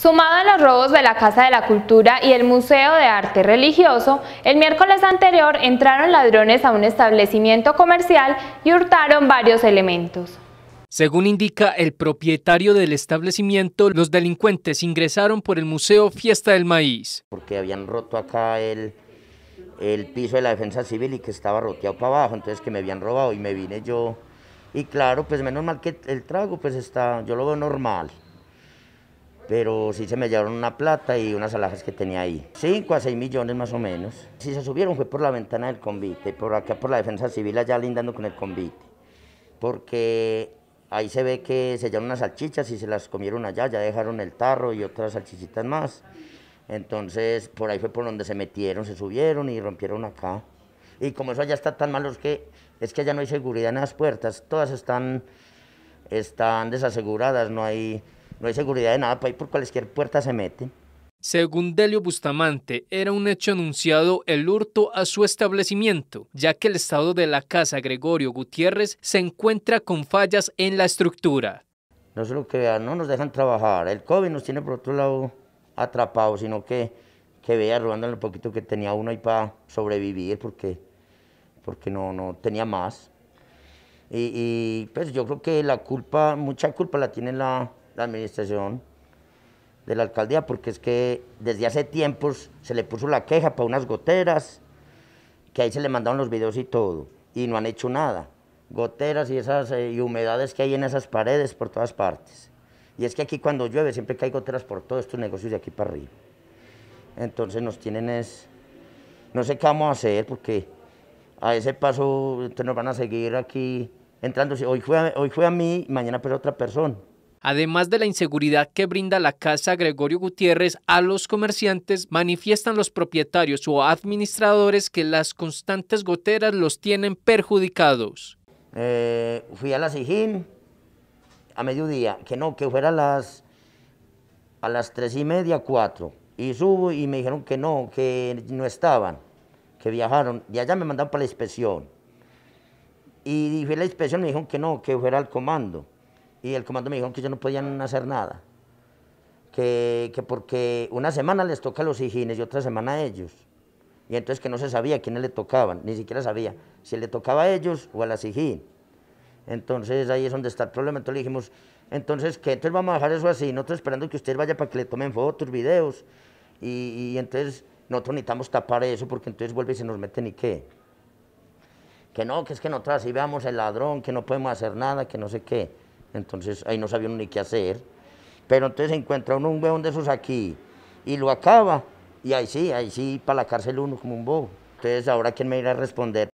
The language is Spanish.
Sumado a los robos de la Casa de la Cultura y el Museo de Arte Religioso, el miércoles anterior entraron ladrones a un establecimiento comercial y hurtaron varios elementos. Según indica el propietario del establecimiento, los delincuentes ingresaron por el Museo Fiesta del Maíz. Porque habían roto acá el, el piso de la defensa civil y que estaba roteado para abajo, entonces que me habían robado y me vine yo. Y claro, pues menos mal que el trago pues está, yo lo veo normal pero sí se me llevaron una plata y unas alhajas que tenía ahí. 5 a 6 millones más o menos. Si se subieron fue por la ventana del convite, por acá por la defensa civil allá lindando con el convite, porque ahí se ve que se llevaron unas salchichas y se las comieron allá, ya dejaron el tarro y otras salchichitas más. Entonces por ahí fue por donde se metieron, se subieron y rompieron acá. Y como eso allá está tan malo, es que, es que allá no hay seguridad en las puertas, todas están, están desaseguradas, no hay no hay seguridad de nada, ir pues, por cualquier puerta se meten. Según Delio Bustamante, era un hecho anunciado el hurto a su establecimiento, ya que el estado de la casa Gregorio Gutiérrez se encuentra con fallas en la estructura. No solo que no nos dejan trabajar, el COVID nos tiene por otro lado atrapados, sino que, que vea robando lo poquito que tenía uno ahí para sobrevivir, porque, porque no, no tenía más. y, pues yo creo que la culpa, mucha culpa la tiene la, la administración de la alcaldía, porque es que desde hace tiempos se le puso la queja para unas goteras, que ahí se le mandaron los videos y todo, y no han hecho nada. Goteras y esas eh, y humedades que hay en esas paredes por todas partes. Y es que aquí cuando llueve siempre que hay goteras por todos estos negocios de aquí para arriba. Entonces nos tienen es... No sé qué vamos a hacer porque a ese paso entonces nos van a seguir aquí entrando. Hoy fue, hoy fue a mí, mañana pero pues otra persona. Además de la inseguridad que brinda la Casa Gregorio Gutiérrez a los comerciantes, manifiestan los propietarios o administradores que las constantes goteras los tienen perjudicados. Eh, fui a la Sijín a mediodía, que no, que fuera a las, a las tres y media, cuatro. Y subo y me dijeron que no, que no estaban, que viajaron. y allá me mandaron para la inspección. Y fui a la inspección y me dijeron que no, que fuera al comando y el comando me dijo que ellos no podían hacer nada. Que, porque una semana les toca a los hijines y otra semana a ellos. Y entonces que no se sabía quiénes le tocaban, ni siquiera sabía si le tocaba a ellos o a las hijines. Entonces ahí es donde está el problema. Entonces le dijimos, entonces que entonces vamos a dejar eso así, nosotros esperando que usted vaya para que le tomen fotos, videos. Y, entonces nosotros necesitamos tapar eso porque entonces vuelve y se nos meten y qué. Que no, que es que nosotros así veamos el ladrón, que no podemos hacer nada, que no sé qué. Entonces ahí no sabía ni qué hacer. Pero entonces encuentra uno un huevón de esos aquí y lo acaba. Y ahí sí, ahí sí, para la cárcel uno como un bobo. Entonces ahora quién me irá a responder.